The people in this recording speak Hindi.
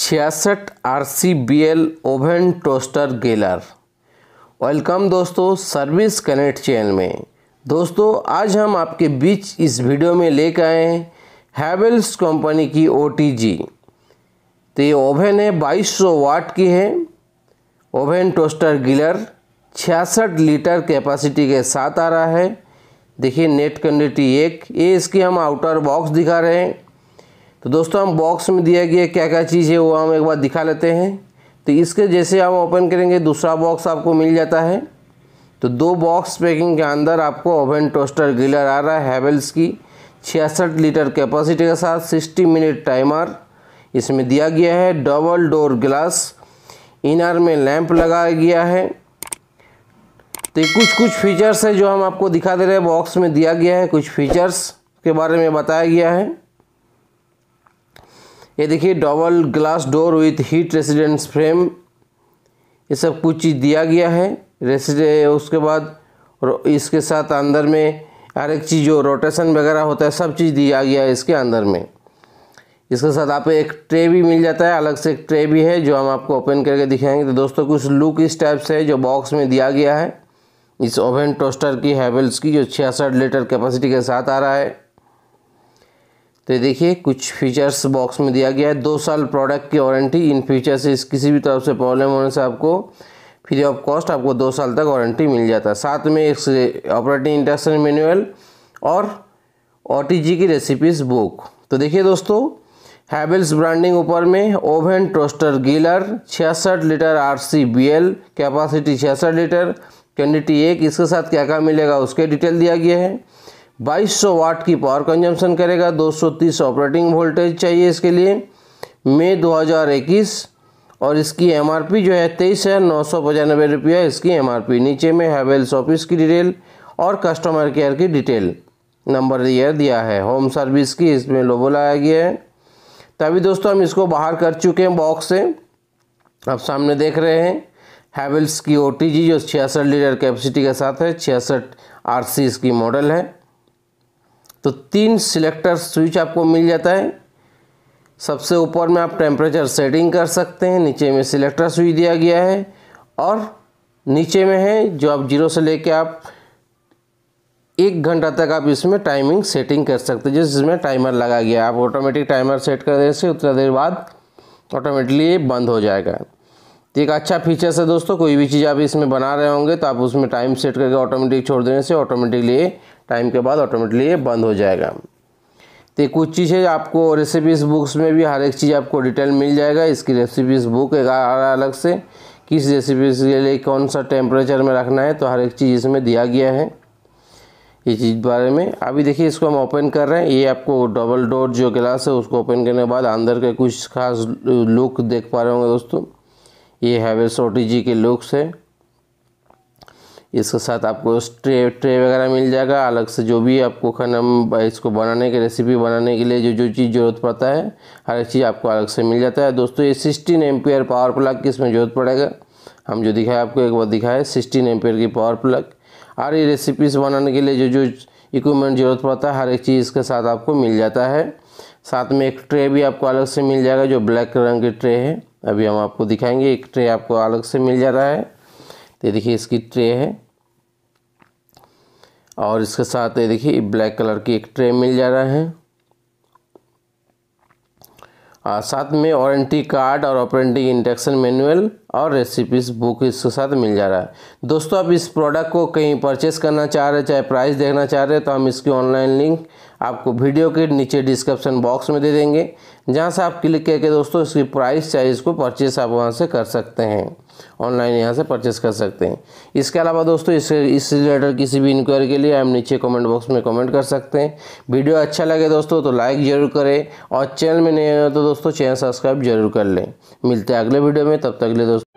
छियासठ R C B L oven toaster griller welcome दोस्तों सर्विस कनेक्ट चैनल में दोस्तों आज हम आपके बीच इस वीडियो में लेकर आए हैं हैवेल्स कंपनी की ओ टी जी तो ये ओवन है बाईस सौ वाट की है ओवन टोस्टर गिलर छियासठ लीटर कैपेसिटी के साथ आ रहा है देखिए नेट क्वान्टिटी एक ये इसकी हम आउटर बॉक्स दिखा रहे हैं तो दोस्तों हम बॉक्स में दिया गया क्या क्या चीज़ है वो हम एक बार दिखा लेते हैं तो इसके जैसे हम ओपन करेंगे दूसरा बॉक्स आपको मिल जाता है तो दो बॉक्स पैकिंग के अंदर आपको ओवन टोस्टर ग्रिलर आ रहा है हैवेल्स की छियासठ लीटर कैपेसिटी के साथ सिक्सटी मिनट टाइमर इसमें दिया गया है डबल डोर ग्लास इनर में लैंप लगाया गया है तो कुछ कुछ फीचर्स है जो हम आपको दिखा दे रहे हैं बॉक्स में दिया गया है कुछ फीचर्स के बारे में बताया गया है ये देखिए double glass door with heat residence frame ये सब कुछ चीज़ दिया गया है रेसिडे उसके बाद इसके साथ अंदर में हर एक चीज़ जो रोटेशन वगैरह होता है सब चीज़ दिया गया है इसके अंदर में इसके साथ आप एक ट्रे भी मिल जाता है अलग से एक ट्रे भी है जो हम आपको ओपन करके दिखाएंगे तो दोस्तों कुछ लुक इस टाइप से है जो बॉक्स में दिया गया है इस ओवन टोस्टर की हैवल्स की जो छियासठ लीटर कैपेसिटी के साथ आ रहा है तो देखिए कुछ फीचर्स बॉक्स में दिया गया है दो साल प्रोडक्ट की वारंटी इन फीचर्स से किसी भी तरफ से प्रॉब्लम होने से आपको फ्री ऑफ कॉस्ट आपको दो साल तक वारंटी मिल जाता है साथ में एक ऑपरेटिंग इंडक्शन मैनुअल और ओ की रेसिपीज़ बुक तो देखिए दोस्तों हैवेल्स ब्रांडिंग ऊपर में ओवन टोस्टर गीलर छियासठ litre R C B L छियासठ लीटर क्वानिटी एक इसके साथ क्या क्या मिलेगा उसके डिटेल दिया गया है 2200 वाट की पावर कंजम्पशन करेगा 230 ऑपरेटिंग वोल्टेज चाहिए इसके लिए मई 2021 और इसकी एमआरपी जो है तेईस हज़ार नौ सौ पचानबे रुपया इसकी एमआरपी नीचे में हैवेल्स ऑफिस की डिटेल और कस्टमर केयर की डिटेल नंबर यह दिया है होम सर्विस की इसमें लोबो लाया गया है तभी दोस्तों हम इसको बाहर कर चुके हैं बॉक्स से आप सामने देख रहे हैं हैवेल्स की ओ जो छियासठ लीटर कैपेसिटी के साथ है छियासठ आर इसकी मॉडल है तो तीन सिलेक्टर स्विच आपको मिल जाता है सबसे ऊपर में आप टेम्परेचर सेटिंग कर सकते हैं नीचे में सिलेक्टर स्विच दिया गया है और नीचे में है जो आप जीरो से लेके आप एक घंटा तक आप इसमें टाइमिंग सेटिंग कर सकते हैं जिसमें टाइमर लगा गया आप ऑटोमेटिक टाइमर सेट कर देने से उतना देर बाद ऑटोमेटिकली बंद हो जाएगा तो एक अच्छा फीचर्स है दोस्तों कोई भी चीज़ आप इसमें बना रहे होंगे तो आप उसमें टाइम सेट करके ऑटोमेटिक छोड़ देने से ऑटोमेटिकली टाइम के बाद ऑटोमेटिकली ये बंद हो जाएगा तो कुछ चीज़ें आपको रेसिपीज बुक्स में भी हर एक चीज़ आपको डिटेल मिल जाएगा इसकी रेसिपीज बुक एक अलग से किस रेसिपीज के लिए कौन सा टेम्परेचर में रखना है तो हर एक चीज़ इसमें दिया गया है ये चीज़ बारे में अभी देखिए इसको हम ओपन कर रहे हैं ये आपको डबल डोर जो गिलास है उसको ओपन करने के बाद अंदर के कुछ खास लुक देख पा रहे होंगे दोस्तों ये हैवे सोटी जी के लुक्स है इसके साथ आपको ट्रे ट्रे वगैरह मिल जाएगा अलग से जो भी आपको खाना इसको बनाने के रेसिपी बनाने के लिए जो जो चीज़ ज़रूरत पड़ता है हर एक चीज़ आपको अलग से मिल जाता है दोस्तों ये सिक्सटीन एम पावर प्लग की इसमें ज़रूरत पड़ेगा हम जो दिखाए आपको एक बार दिखाए सिक्सटीन एम की पावर प्लग और ये रेसिपीज बनाने के लिए जो जो इक्विपमेंट ज़रूरत पड़ता है हर एक चीज़ इसके साथ आपको मिल जाता है साथ में एक ट्रे भी आपको अलग से मिल जाएगा जो ब्लैक रंग की ट्रे है अभी हम आपको दिखाएंगे एक ट्रे आपको अलग से मिल जा रहा है तो ये देखिए इसकी ट्रे है और इसके साथ ये देखिए ब्लैक कलर की एक ट्रे मिल जा रहा है आ, साथ में वारंटी कार्ड और ऑपरेटिंग इंडक्शन मैनुअल और रेसिपीज बुक इसके साथ मिल जा रहा है दोस्तों आप इस प्रोडक्ट को कहीं परचेस करना चाह रहे चाहे प्राइस देखना चाह रहे तो हम इसकी ऑनलाइन लिंक आपको वीडियो के नीचे डिस्क्रिप्शन बॉक्स में दे देंगे जहां से आप क्लिक करके दोस्तों इसकी प्राइस चाहे इसको परचेस आप वहाँ से कर सकते हैं ऑनलाइन यहाँ से परचेस कर सकते हैं इसके अलावा दोस्तों इस इस रिलेटेड किसी भी इंक्वायरी के लिए हम नीचे कमेंट बॉक्स में कमेंट कर सकते हैं वीडियो अच्छा लगे दोस्तों तो लाइक ज़रूर करें और चैनल में नए हो तो दोस्तों चैनल सब्सक्राइब जरूर कर लें मिलते हैं अगले वीडियो में तब तक ले दोस्तों